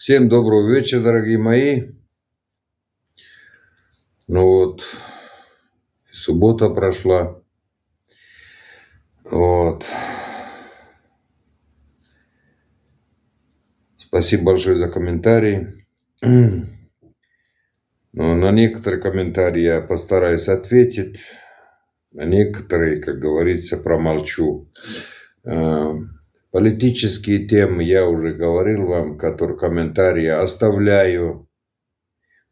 Всем доброго вечера, дорогие мои. Ну вот, суббота прошла. Вот. Спасибо большое за комментарии. Но на некоторые комментарии я постараюсь ответить. На некоторые, как говорится, промолчу. Э, Политические темы я уже говорил вам, которые комментарии оставляю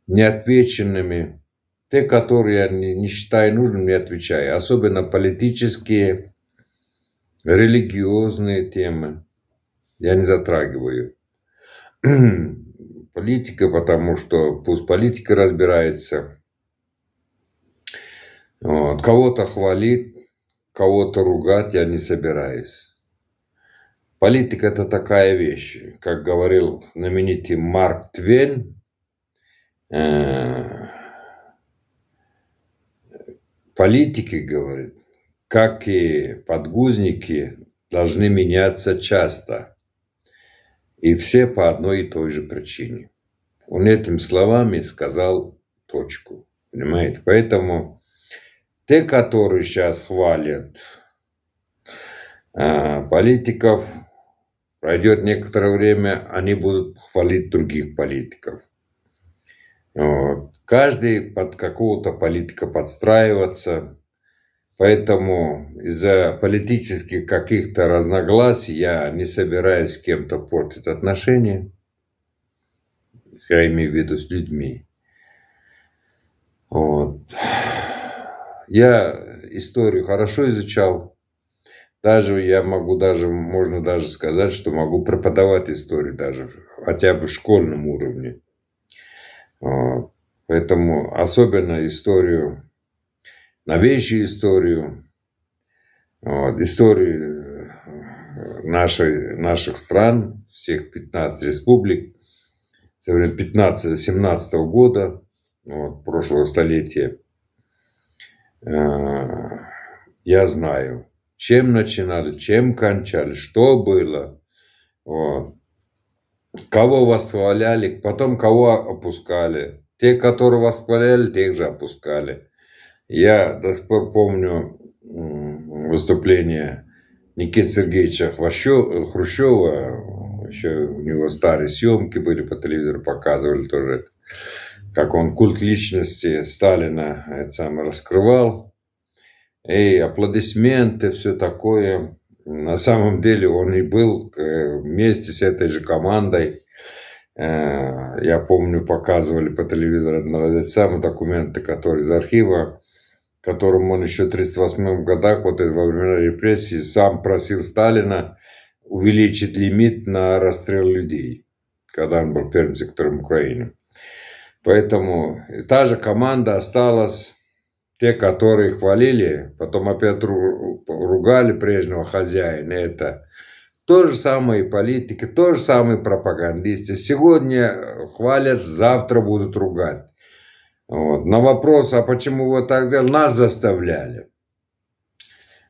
неотвеченными. Те, которые я не, не считаю нужным, не отвечаю. Особенно политические, религиозные темы я не затрагиваю. Политика, потому что пусть политика разбирается. Вот. Кого-то хвалит, кого-то ругать я не собираюсь. Политика – это такая вещь, как говорил знаменитый Марк Твен, э, политики, говорит, как и подгузники, должны меняться часто. И все по одной и той же причине. Он этим словами сказал точку. Понимаете? Поэтому те, которые сейчас хвалят э, политиков – Пройдет некоторое время, они будут хвалить других политиков. Э, каждый под какого-то политика подстраиваться. Поэтому из-за политических каких-то разногласий я не собираюсь с кем-то портить отношения. Я имею в виду с людьми. Вот. Я историю хорошо изучал. Даже я могу даже, можно даже сказать, что могу преподавать историю даже, хотя бы в школьном уровне. А, поэтому особенно историю, новейшую историю, а, историю э, нашей, наших стран, всех 15 республик, 15-17 года, ну вот, прошлого столетия, э, я знаю чем начинали, чем кончали, что было, кого восхваляли, потом кого опускали. Те, которые восхваляли, тех же опускали. Я до сих пор помню выступление Никиты Сергеевича Хрущева, еще у него старые съемки были по телевизору, показывали тоже, как он культ личности Сталина это сам раскрывал и аплодисменты, все такое. На самом деле он и был э, вместе с этой же командой. Э, я помню, показывали по телевизору на самые документы, которые из архива, которым он еще в 1938 годах, вот во времена репрессии сам просил Сталина увеличить лимит на расстрел людей, когда он был первым сектором Украины. Поэтому та же команда осталась, те, которые хвалили, потом опять ругали прежнего хозяина, это то же самое и политики, то же самое и пропагандисты. Сегодня хвалят, завтра будут ругать. Вот. На вопрос, а почему вы так делали, нас заставляли.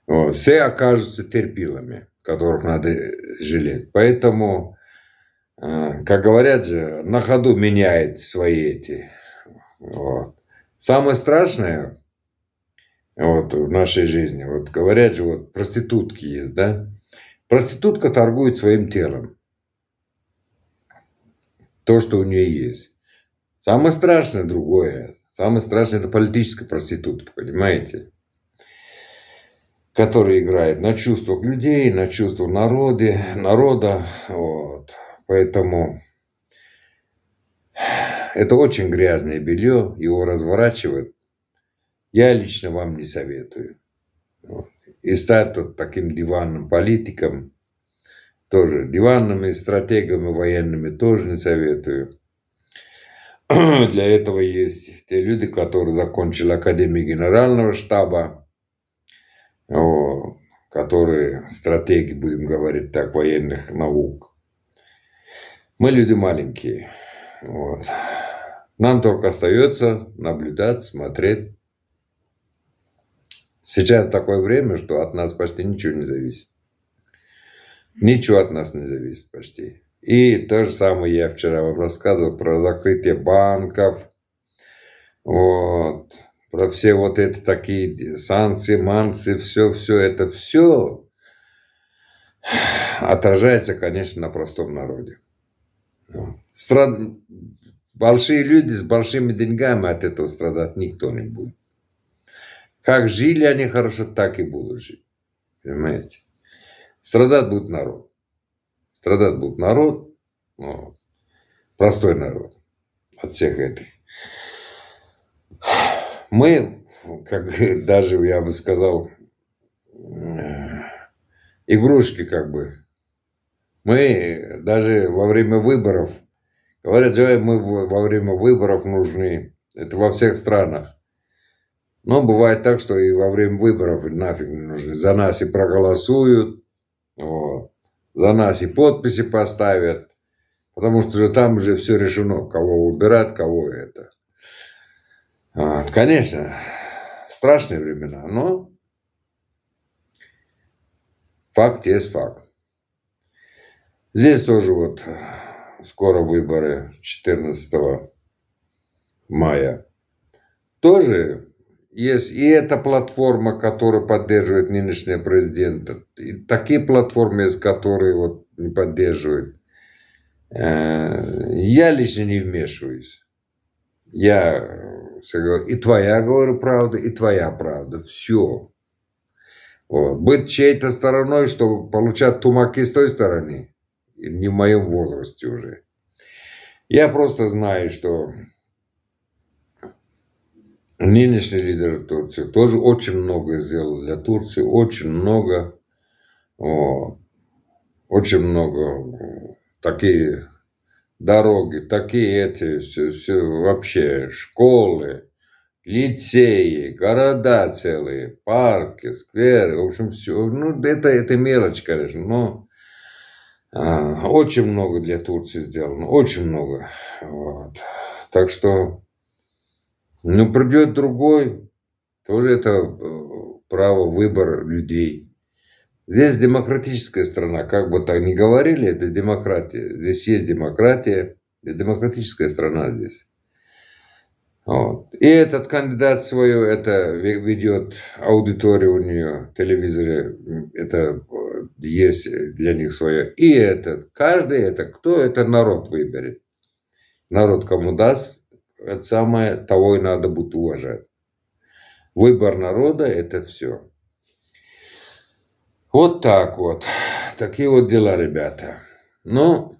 Вот. Все окажутся терпилами, которых надо жалеть. Поэтому, э, как говорят же, на ходу меняет свои эти. Вот. Самое страшное, вот, в нашей жизни. Вот говорят же, вот проститутки есть, да? Проститутка торгует своим телом. То, что у нее есть. Самое страшное другое. Самое страшное это политическая проститутка, понимаете? Которая играет на чувствах людей, на чувствах народе, народа. Вот. Поэтому это очень грязное белье, его разворачивают я лично вам не советую. Ну, и стать вот таким диванным политиком тоже. Диванными стратегами военными тоже не советую. Для этого есть те люди, которые закончили Академию Генерального штаба, которые стратеги, будем говорить так, военных наук. Мы люди маленькие. Вот. Нам только остается наблюдать, смотреть, Сейчас такое время, что от нас почти ничего не зависит. Ничего от нас не зависит почти. И то же самое я вчера вам рассказывал про закрытие банков, вот, про все вот это такие санкции, мансы, все, все это все отражается, конечно, на простом народе. Ну, страд... Большие люди с большими деньгами от этого страдать никто не будет. Как жили они хорошо, так и будут жить. Понимаете? Страдать будет народ. Страдать будет народ, но простой народ от всех этих. Мы, как даже я бы сказал, игрушки как бы. Мы даже во время выборов, говорят, мы во время выборов нужны. Это во всех странах. Но бывает так, что и во время выборов нафиг не нужны. За нас и проголосуют, вот. за нас и подписи поставят. Потому что же там уже все решено, кого убирать, кого это. Вот. Конечно, страшные времена, но факт есть факт. Здесь тоже вот скоро выборы 14 мая. Тоже есть и эта платформа, которая поддерживает нынешнего президента. И такие платформы есть, которые вот не поддерживают. Э, я лично не вмешиваюсь. Я все э, и твоя, говорю, правда, и твоя правда. Все. Вот. Быть чьей-то стороной, чтобы получать тумаки с той стороны, не в моем возрасте уже. Я просто знаю, что Нынешний лидер Турции тоже очень много сделал для Турции, очень много, о, очень много такие дороги, такие эти, все, все, вообще школы, лицеи, города целые, парки, скверы, в общем, все. Ну, это, это мелочь, конечно, но а, очень много для Турции сделано, очень много. Вот. Так что ну, придет другой, тоже это э, право выбора людей. Здесь демократическая страна, как бы так ни говорили, это демократия. Здесь есть демократия, это демократическая страна здесь. Вот. И этот кандидат свою это ведет аудиторию у нее, телевизоре, это э, есть для них свое. И этот, каждый это, кто это народ выберет. Народ кому даст, это самое, того и надо будет уважать. Выбор народа – это все. Вот так вот. Такие вот дела, ребята. Ну,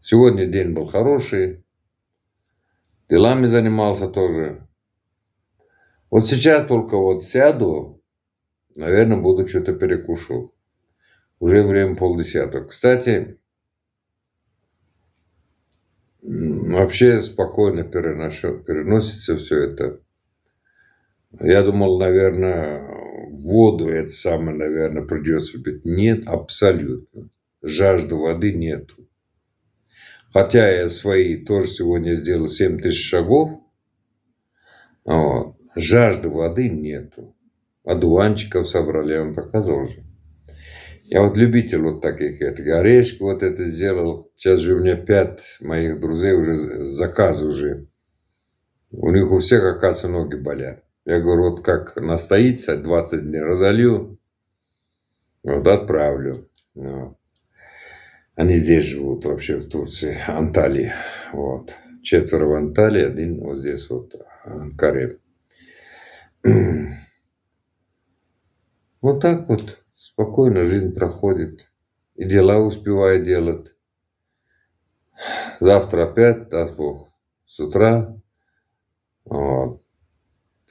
сегодня день был хороший. Делами занимался тоже. Вот сейчас только вот сяду, наверное, буду что-то перекушу. Уже время полдесятого. Кстати, Вообще спокойно переношу, переносится все это. Я думал, наверное, воду это самое, наверное, придется пить. Нет, абсолютно. Жажды воды нету. Хотя я свои тоже сегодня сделал 7 тысяч шагов. Вот. Жажды воды нету. А Одуванчиков собрали, я вам показывал же. Я вот любитель вот таких, это орешки вот это сделал. Сейчас же у меня пять моих друзей уже заказ уже. У них у всех, оказывается, ноги болят. Я говорю, вот как настоится, 20 дней разолью, вот отправлю. Ну, они здесь живут вообще в Турции, Анталии. Вот. Четверо в Анталии, один вот здесь вот, Анкаре. Вот так вот спокойно жизнь проходит, и дела успеваю делать. Завтра опять, даст Бог, с утра,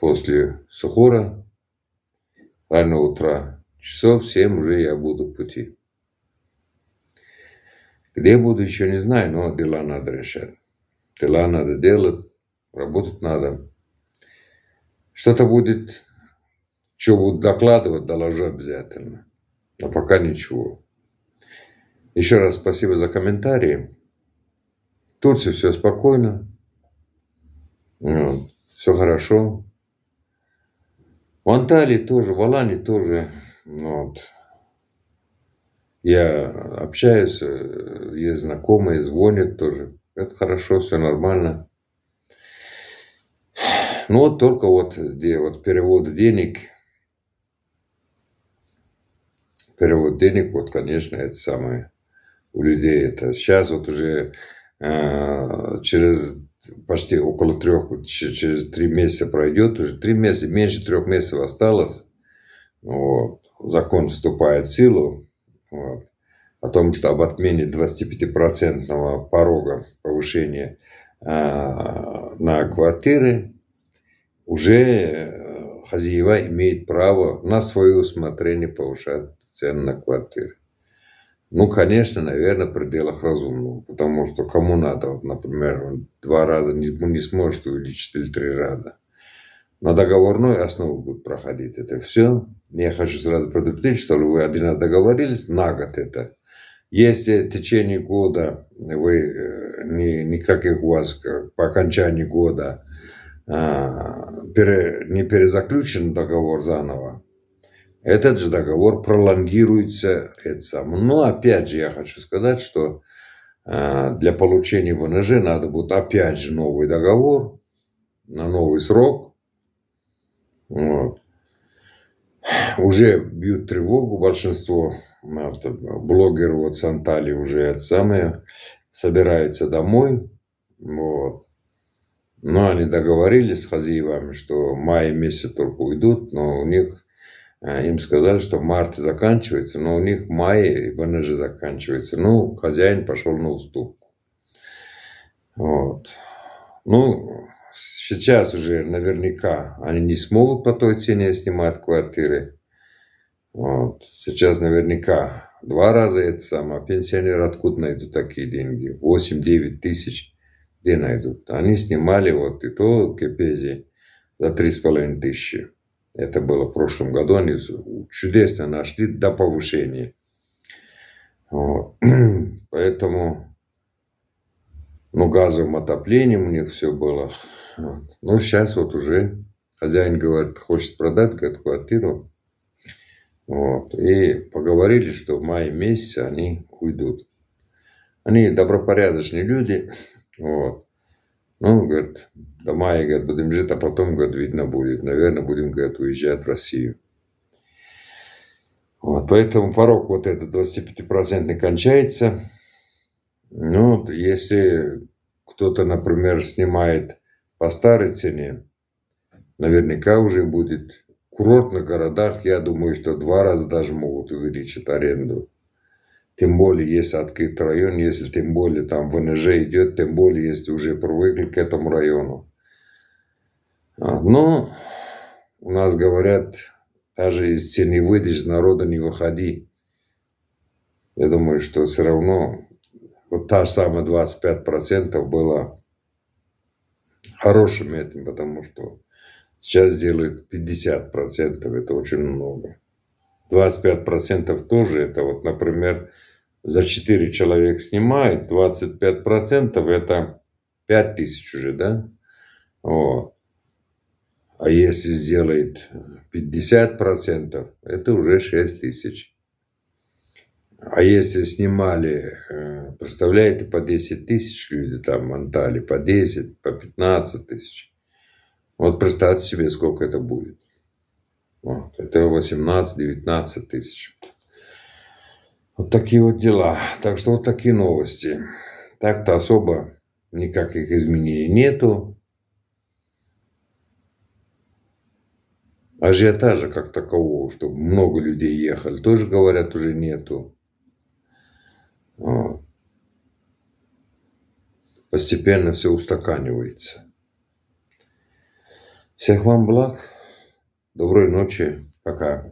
после сухора, рано утра, часов семь уже я буду в пути. Где буду, еще не знаю, но дела надо решать. Дела надо делать, работать надо. Что-то будет что будут докладывать, доложу обязательно. А пока ничего. Еще раз спасибо за комментарии. В Турции все спокойно. Вот. Все хорошо. В Анталии тоже, в Алане тоже. Вот. Я общаюсь, э, есть знакомые, звонят тоже. Это хорошо, все нормально. Ну вот только вот, где вот перевод денег – перевод денег, вот, конечно, это самое у людей это. Сейчас вот уже э, через почти около трех, через три месяца пройдет, уже три месяца, меньше трех месяцев осталось, вот, закон вступает в силу, вот, о том, что об отмене 25-процентного порога повышения э, на квартиры, уже э, хозяева имеют право на свое усмотрение повышать цен на квартиры. Ну, конечно, наверное, в пределах разумного, потому что кому надо, вот, например, два раза не, ну, не сможет увеличить или три раза. На договорной основе будет проходить это все. Я хочу сразу предупредить, что вы один раз договорились, на год это. Если в э, течение года вы э, ни, никаких у вас по окончании года а, пере, не перезаключен договор заново, этот же договор пролонгируется. Это Но опять же я хочу сказать, что а, для получения ВНЖ надо будет опять же новый договор на новый срок. Вот. Уже бьют тревогу большинство а, блогеров от Сантали уже это самое собираются домой. Вот. Но они договорились с хозяевами, что в мае месяце только уйдут, но у них а, им сказали, что март заканчивается, но у них май и ВНЖ заканчивается. Ну, хозяин пошел на уступку. Вот. Ну, сейчас уже наверняка они не смогут по той цене снимать квартиры. Вот. Сейчас наверняка два раза это самое. А пенсионеры откуда найдут такие деньги? 8-9 тысяч где найдут? Они снимали вот и то кепези за 3,5 тысячи. Это было в прошлом году. Они чудесно нашли до повышения. Вот. Поэтому, ну, газовым отоплением у них все было. Вот. Ну, сейчас вот уже хозяин говорит, хочет продать, говорит, квартиру. Вот. И поговорили, что в мае месяце они уйдут. Они добропорядочные люди. Вот. Ну, говорит, дома, и, говорит, будем жить, а потом, говорит, видно будет. Наверное, будем, говорит, уезжать в Россию. Вот, поэтому порог вот этот 25% кончается. Ну, если кто-то, например, снимает по старой цене, наверняка уже будет. курорт на городах, я думаю, что два раза даже могут увеличить аренду тем более если открыт район, если тем более там ВНЖ идет, тем более если уже привыкли к этому району. А, но у нас говорят, даже если не выйдешь, народа не выходи. Я думаю, что все равно вот та же самая 25% была хорошим этим, потому что сейчас делают 50%, это очень много. 25% тоже, это вот, например, за 4 человек снимает, 25% это 5 тысяч уже, да? Вот. А если сделает 50%, это уже 6 тысяч. А если снимали, э, представляете, по 10 тысяч люди там монтали, по 10, по 15 тысяч. Вот представьте себе, сколько это будет. Вот. Это 18-19 тысяч. Вот такие вот дела. Так что вот такие новости. Так-то особо никаких изменений нету. Ажиотажа как такового, чтобы много людей ехали, тоже говорят уже нету. Постепенно все устаканивается. Всех вам благ. Доброй ночи. Пока.